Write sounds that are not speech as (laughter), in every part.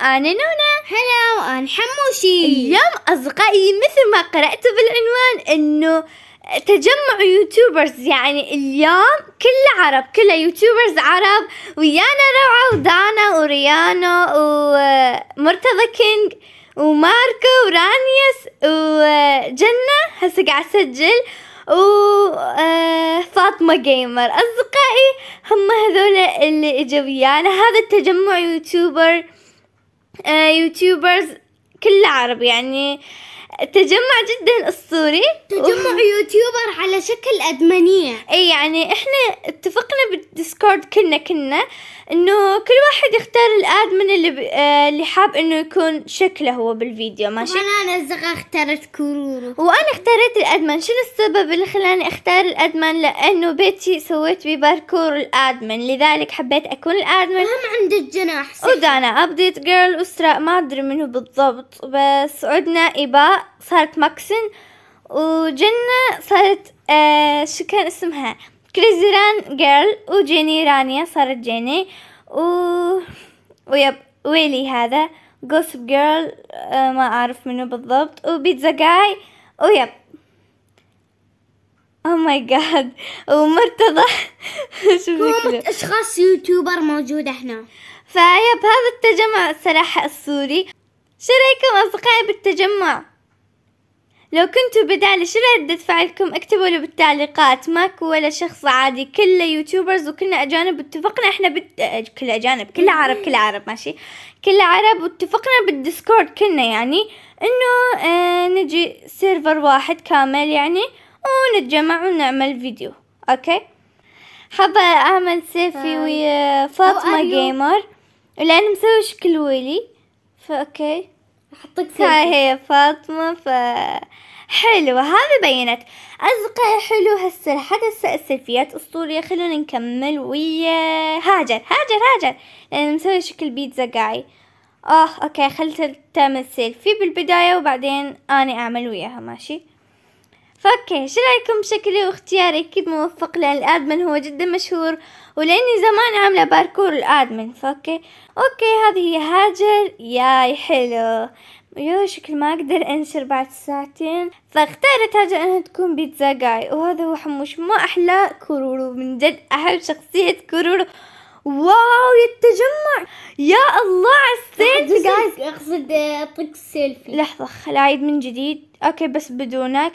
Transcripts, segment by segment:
وأنا نونا هلا وأنا حموشي اليوم أصدقائي مثل ما قرأت بالعنوان أنه تجمع يوتيوبرز يعني اليوم كله عرب كله يوتيوبرز عرب ويانا روعة ودانا وريانا ومرتضى كينج وماركو ورانيس وجنة هسه قاعد أسجل وفاطمة جيمر أصدقائي هم هذول اللي إجوا ويانا هذا التجمع يوتيوبر آه، يوتيوبرز كل عرب يعني تجمع جدا اسطوري تجمع و... (laughs) يوتيوبر على شكل ادمانيه اي يعني احنا اتفقنا بالديسكورد كلنا كنا انه كل واحد يختار الادمن اللي ب... آه اللي حاب انه يكون شكله هو بالفيديو ماشي وانا انا اختارت كورورو وانا اختارت الادمن شنو السبب اللي خلاني اختار الادمن لانه بيتي سويت بي باركور الادمن لذلك حبيت اكون الادمن هم عند الجناح صح. ودانا ابديت جيرل اسراء ما ادري منه بالضبط بس عدنا اباء صارت ماكسن وجنة صارت آه شو كان اسمها كريزي ران جيرل وجيني رانيا صارت جيني و ويب ويلي هذا جوسب جيرل آه ما اعرف منه بالضبط وبيتزا جاي ويب او ماي جاد ومرتضى (laughs) شو اشخاص يوتيوبر موجودة هنا فيب هذا التجمع الصراحة السوري شو رايكم اصدقائي بالتجمع لو كنتوا بدالي شو ردة فعلكم اكتبوا لي بالتعليقات ماكو ولا شخص عادي كله يوتيوبرز وكلنا اجانب اتفقنا احنا بت... كل اجانب كل عرب كل عرب ماشي كل عرب واتفقنا بالديسكورد كلنا يعني انه اه نجي سيرفر واحد كامل يعني ونتجمع ونعمل فيديو اوكي حابة اعمل سيفي ويا فاطمة جيمر أيوه. لان مسوي شكل ويلي فاوكي حطيت هاي هي فاطمة ف حلو هذا بينت أصدقائي حلو هسه لحد هسه السلفيات أسطورية خلونا نكمل ويا هاجر هاجر هاجر لأن مسوي شكل بيتزا قاعي آه أوكي خلت تعمل سيلفي بالبداية وبعدين أنا أعمل وياها ماشي فأوكي شو رأيكم بشكلي واختياري أكيد موفق لأن الأدمن هو جدا مشهور ولاني زمان عاملة باركور الادمن فاوكي اوكي هذه هي هاجر ياي حلو يو شكل ما اقدر انشر بعد ساعتين فاختارت هاجر انها تكون بيتزا جاي وهذا هو حموش ما احلى كورورو من جد احب شخصية كورورو واو يا التجمع يا الله على السيلفي جايز اقصد طق سيلفي لحظة خل اعيد من جديد اوكي بس بدونك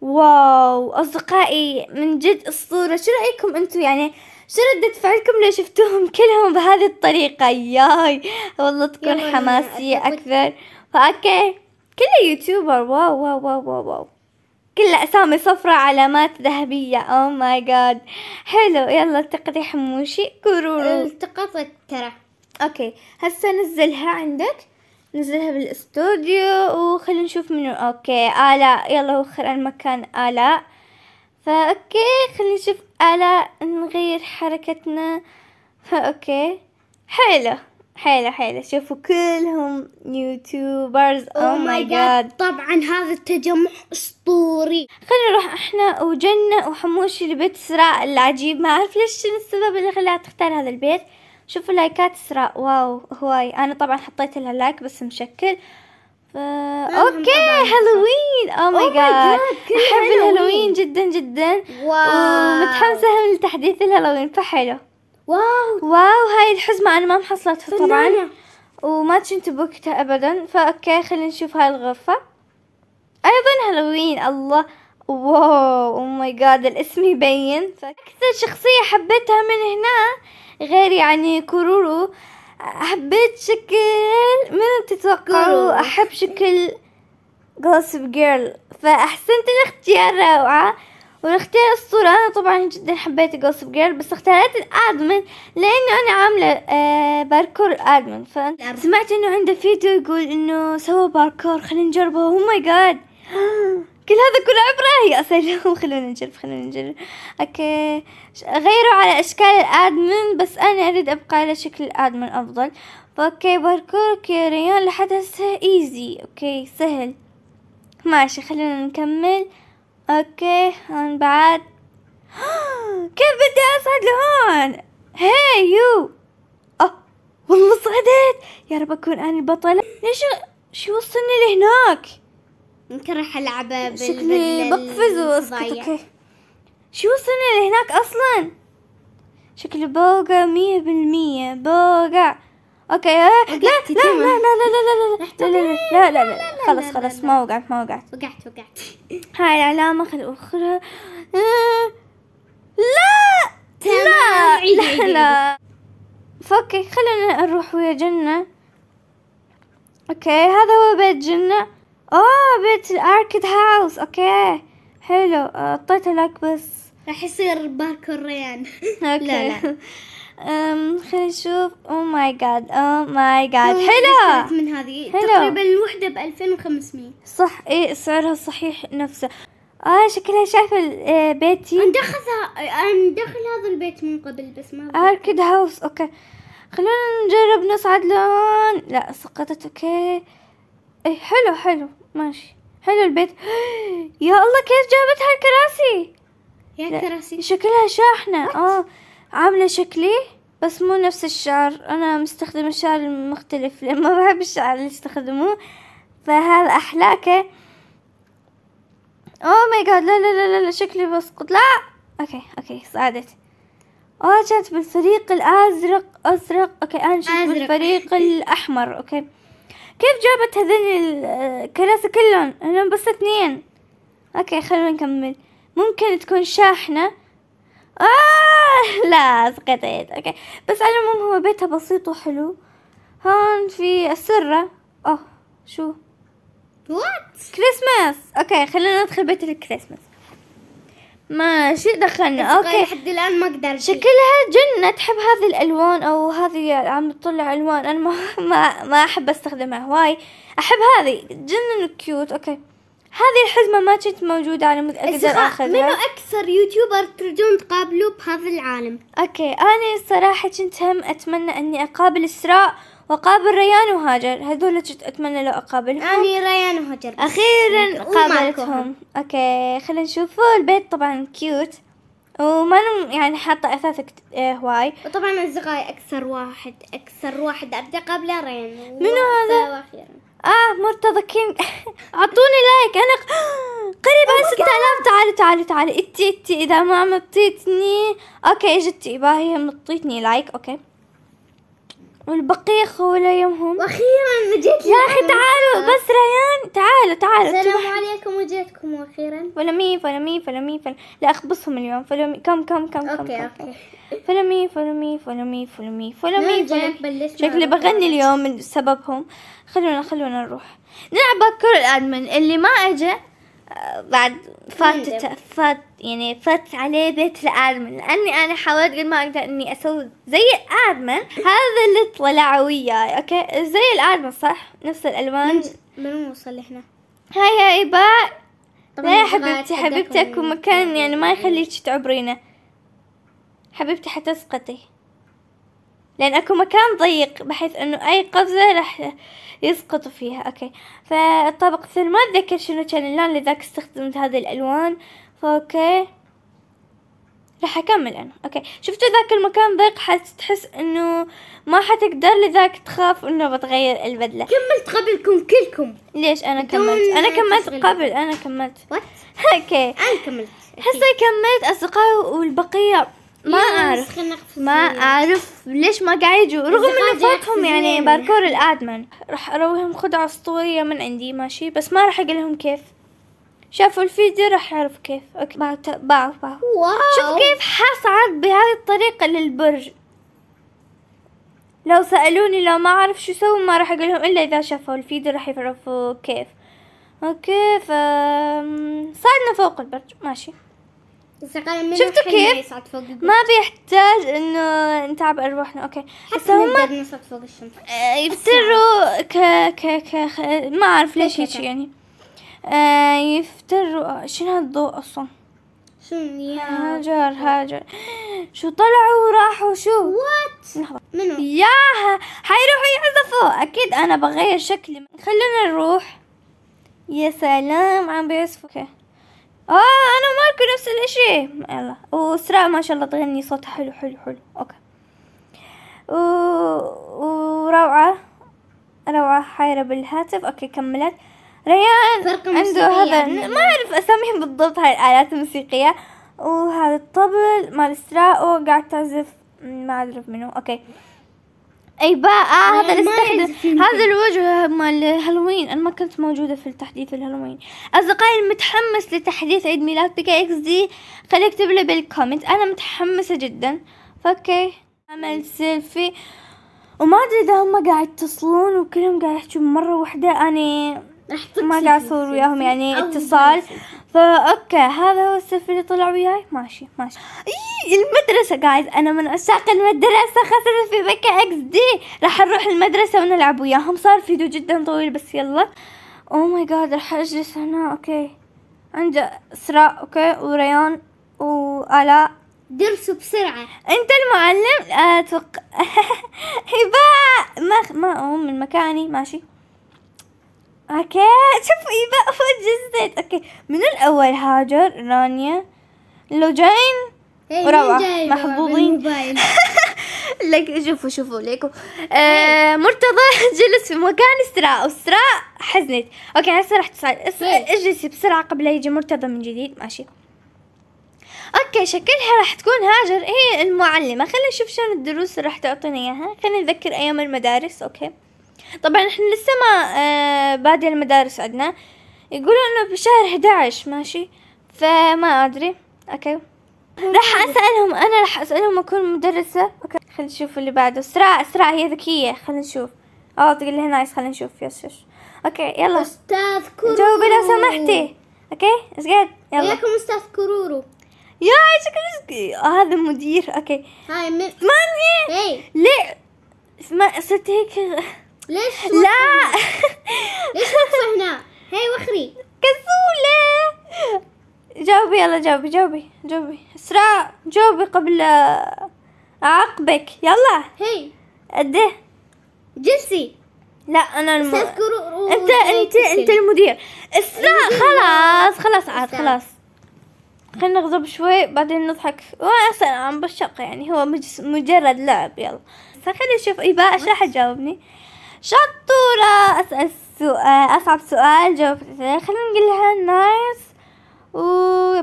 واو اصدقائي من جد اسطورة شو رايكم انتم يعني شو ردة فعلكم لو شفتوهم كلهم بهذه الطريقة ياي والله تكون حماسية أكثر فأوكي كله يوتيوبر واو واو واو واو, واو. كل أسامي صفراء علامات ذهبية أو ماي جاد حلو يلا التقطي حموشي كرورو التقطت ترى أوكي هسا نزلها عندك نزلها بالاستوديو وخلينا نشوف منو أوكي آلاء يلا وخر المكان آلاء فأوكي خلينا نشوف آلاء نغير حركتنا اوكي حلو حلو حلو شوفوا كلهم يوتيوبرز او ماي جاد طبعا هذا التجمع اسطوري خلينا نروح احنا وجنة وحموشي لبيت اسراء العجيب ما اعرف ليش شنو السبب اللي خلاها تختار هذا البيت شوفوا لايكات اسراء واو هواي انا طبعا حطيت لها لايك بس مشكل فا اوكي هالوين او ماي جاد احب الهالوين جدا جدا واو ومتحمسة هم لتحديث الهالوين فحلو واو واو هاي الحزمة أنا ما محصلتها طبعا وما كنت بوقتها أبدا فأوكي خلينا نشوف هاي الغرفة أيضا هالوين الله واو او ماي جاد الاسم يبين اكثر شخصيه حبيتها من هنا غير يعني كورورو حبيت شكل من تتوقعوا احب شكل جوسب جيرل فاحسنت الاختيار روعه ونختار الصورة أنا طبعا جدا حبيت جوسب جيرل بس اختارت الأدمن لأنه أنا عاملة باركور آه، الأدمن فسمعت نعم. إنه عنده فيديو يقول إنه سوى باركور خلينا نجربه أوه ماي جاد كل هذا كله عبرة هي أصلا خلونا نجرب خلونا نجرب أوكي غيروا على أشكال الأدمن بس أنا أريد أبقى على شكل الأدمن أفضل أوكي باركور ريان لحد هسه إيزي أوكي سهل ماشي خلينا نكمل اوكي هون بعد (gasps) كيف بدي اصعد لهون هاي يو اه والله صعدت يا رب اكون انا البطلة ليش شو وصلني لهناك يمكن راح العب بال شكلي بقفز واسقط اوكي شو وصلني لهناك اصلا شكلي بوقع مية بالمية بوقع اوكي لا لا لا لا لا لا لا لا لا لا لا لا لا ما وقعت ما وقعت وقعت وقعت هاي العلامة لا اخرى لا لا لا لا لا خلينا نروح ويا جنة اوكي هذا هو بيت جنة اوه بيت لا هاوس اوكي حلو اعطيته لك بس راح يصير لا لا اوكي لا لا خلينا نشوف او ماي جاد او ماي جاد حلو من هذه حلو. تقريبا الوحده ب 2500 صح اي سعرها صحيح نفسه اه شكلها شايفة آه، بيتي ندخلها ندخل هذا البيت من قبل بس ما اركد آه، هاوس اوكي خلونا نجرب نصعد لون لا سقطت اوكي اي حلو حلو ماشي حلو البيت (gasps) يا الله كيف جابت هالكراسي يا كراسي شكلها شاحنة اه عاملة شكلي بس مو نفس الشعر انا مستخدمة الشعر المختلف لان ما بحب الشعر اللي استخدموه فهذا احلاكه oh اوه ماي جاد لا لا لا لا شكلي بسقط لا اوكي اوكي صعدت اوه كانت بالفريق الازرق ازرق اوكي انا شفت بالفريق الاحمر اوكي كيف جابت هذين الكراسي كلهم انا بس اثنين اوكي خلونا نكمل ممكن تكون شاحنه آه لا سقطت اوكي بس على العموم هو بيتها بسيط وحلو هون في السرة اوه شو وات كريسماس اوكي خلينا ندخل بيت الكريسماس ماشي دخلنا اوكي لحد الان ما اقدر شكلها جنة تحب هذه الالوان او هذه عم تطلع الوان انا ما ما, (laughs) ما احب استخدمها هواي احب هذه جنة كيوت اوكي هذه الحزمة ما كانت موجودة أنا أقدر أخذها منو أكثر يوتيوبر ترجون تقابلوه بهذا العالم؟ أوكي أنا الصراحة كنت هم أتمنى أني أقابل إسراء وقابل ريان وهاجر هذول كنت أتمنى لو أقابلهم أنا ريان وهاجر أخيرا قابلتهم أوكي خلينا نشوف البيت طبعا كيوت وما يعني حاطة أثاث آه، هواي وطبعا أصدقائي أكثر واحد أكثر واحد أبدأ قبله ريان منو هذا؟ وأخيرا اه مرتضى كينج (laughs) اعطوني لايك انا (gasps) قريبة 6000 تعالوا تعالوا تعالوا اتي اتي اذا ما مطيتني اوكي اجتي باهي مطيتني لايك اوكي والبقية خوله يمهم واخيرا جيت يا اخي تعالوا بس ريان تعالوا تعالوا السلام عليكم وجيتكم واخيرا فلمي فلمي فلمي فل... لا اخبصهم اليوم فلمي مي... كم كم كم أوكي كم اوكي اوكي فلمي فلمي فلمي فلمي فلمي فلمي شكلي بغني اليوم من سببهم خلونا خلونا نروح نلعب كرة الادمن اللي ما اجى بعد فات إيه. فات يعني فات عليه بيت الادمن لأني أنا حاولت قد ما أقدر إني أسوي زي الادمن هذا اللي طلع وياي أوكي زي الادمن صح نفس الألوان من وصل إحنا هاي يا اباء لا يا حبيبتي حبيبتي أكو مكان يعني ما يخليك تعبرينه حبيبتي حتسقطي لان اكو مكان ضيق بحيث انه اي قفزة راح يسقطوا فيها اوكي فالطابق الثاني ما اتذكر شنو كان اللون لذاك استخدمت هذه الالوان فاوكي راح اكمل انا اوكي شفتوا ذاك المكان ضيق تحس انه ما حتقدر لذاك تخاف انه بتغير البدله كملت قبلكم كلكم ليش انا كملت انا كملت قبل انا كملت وات (laughs) اوكي انا كملت هسه كملت اصدقائي والبقيه ما اعرف ما اعرف ليش ما قاعد يجوا رغم انه فاتهم يعني باركور الادمن راح ارويهم خدعة اسطورية من عندي ماشي بس ما راح اقول لهم كيف شافوا الفيديو راح يعرفوا كيف اوكي بعرف بعرف شوف كيف حصعد بهذه الطريقة للبرج لو سألوني لو ما أعرف شو سوي ما راح أقول لهم إلا إذا شافوا الفيديو راح يعرفوا كيف أوكي فصعدنا فوق البرج ماشي شفتوا كيف؟ ما بيحتاج انه نتعب ارواحنا اوكي بس هم نصعد فوق الشمس آه، يفتروا ك ك ك ما اعرف ليش هيك يعني آه، يفتروا آه، شنو هالضوء اصلا؟ شنو هاجر هاجر شو طلعوا وراحوا شو؟ وات لحظة منو؟ ياها حيروحوا يعزفوا اكيد انا بغير شكلي خلونا نروح يا سلام عم بيعزفوا اوكي اه انا وماركو نفس الاشي يلا واسراء ما شاء الله تغني صوتها حلو حلو حلو اوكي و... وروعة روعة حايرة بالهاتف اوكي كملت ريان عنده هذا يعني ما اعرف اساميهم بالضبط هاي الالات الموسيقية وهذا الطبل مال اسراء وقاعد تعزف ما اعرف منو اوكي اي با آه هذا الاستحدث هذا الوجه مال هالوين انا ما كنت موجوده في التحديث الهالوين اصدقائي المتحمس لتحديث عيد ميلاد بيكا اكس دي خليه اكتب لي بالكومنت انا متحمسه جدا اوكي عمل سيلفي وما ادري اذا هم قاعد يتصلون وكلهم قاعد يحكون مره واحده اني ما قاعد اصور وياهم يعني اتصال فا اوكي هذا هو السيلفي اللي طلع وياي ماشي ماشي اي المدرسه جايز انا من عشاق المدرسه خاصه في بكا اكس دي راح نروح المدرسه ونلعب وياهم صار فيديو جدا طويل بس يلا او ماي جاد راح اجلس هنا اوكي عند اسراء اوكي وريان والاء درسوا بسرعة انت المعلم اتوقع (laughs) هباء ما ما اقوم من مكاني ماشي اوكي شوف ايبا فوجزت اوكي من الاول هاجر رانيا لوجين وروعة محظوظين لك شوفوا شوفوا ليكم آه مرتضى جلس في مكان استراء اسراء حزنت اوكي هسه راح تصعد إيه. اجلسي بسرعة قبل يجي مرتضى من جديد ماشي اوكي شكلها راح تكون هاجر هي المعلمة خلينا نشوف شنو الدروس اللي راح تعطينا اياها خلينا نذكر ايام المدارس اوكي طبعا احنا لسه ما آه بادية المدارس عندنا يقولون انه بشهر 11 ماشي فما ادري اوكي راح اسالهم انا راح اسالهم اكون مدرسه اوكي خلينا نشوف اللي بعده اسراء اسراء هي ذكيه خلينا نشوف اه تقول لها نايس خلينا نشوف يس يس اوكي يلا استاذ كرورو جاوبي لو سمحتي اوكي ايش قاعد يلا وياكم استاذ كرورو يا شكرا آه، هذا مدير اوكي هاي من ثمانية ليه؟ ما صرت هيك ليش لا ليش واقفة هنا هاي وخري كسولة جاوبي يلا جاوبي جاوبي جاوبي اسراء جاوبي قبل اعاقبك يلا هي قد ايه؟ جنسي لا انا الم... انت انت انت المدير اسراء خلاص خلاص عاد خلاص خلينا نغضب شوي بعدين نضحك واصلا عم بشق يعني هو مجرد لعب يلا خلينا نشوف ايباء ايش راح تجاوبني شطورة أسأل سؤال أصعب سؤال جاوبت عليه خلينا نقول لها نايس و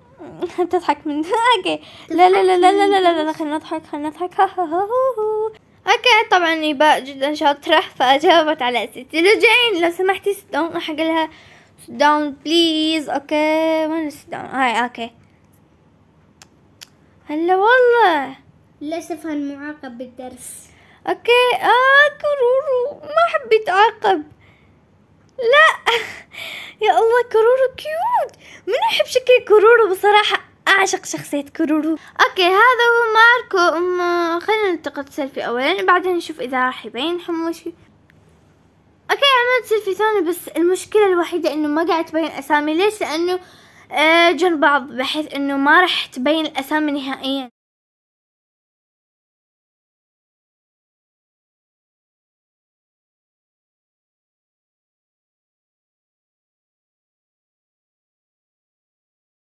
(laughs) تضحك من (laughs) اوكي لا لا لا لا لا لا لا, لا. خلينا نضحك خلينا نضحك اوكي طبعا يباء جدا شاطرة (laughs) فجاوبت على أسئلتي رجعين لو سمحتي سيت داون راح أقول لها سيت داون بليز اوكي وين سيت داون هاي اوكي هلا والله للأسف هالمعاقب معاقب بالدرس اوكي اه كرورو ما حبيت اعاقب لا (laughs) يا الله كرورو كيوت من يحب شكل كرورو بصراحة اعشق شخصية كرورو اوكي هذا هو ماركو أم خلينا نلتقط سيلفي اولا يعني بعدين نشوف اذا راح يبين حموشي اوكي عملت يعني سيلفي ثاني بس المشكلة الوحيدة انه ما قاعد تبين اسامي ليش لانه آه، جنب بعض بحيث انه ما راح تبين الاسامي نهائيا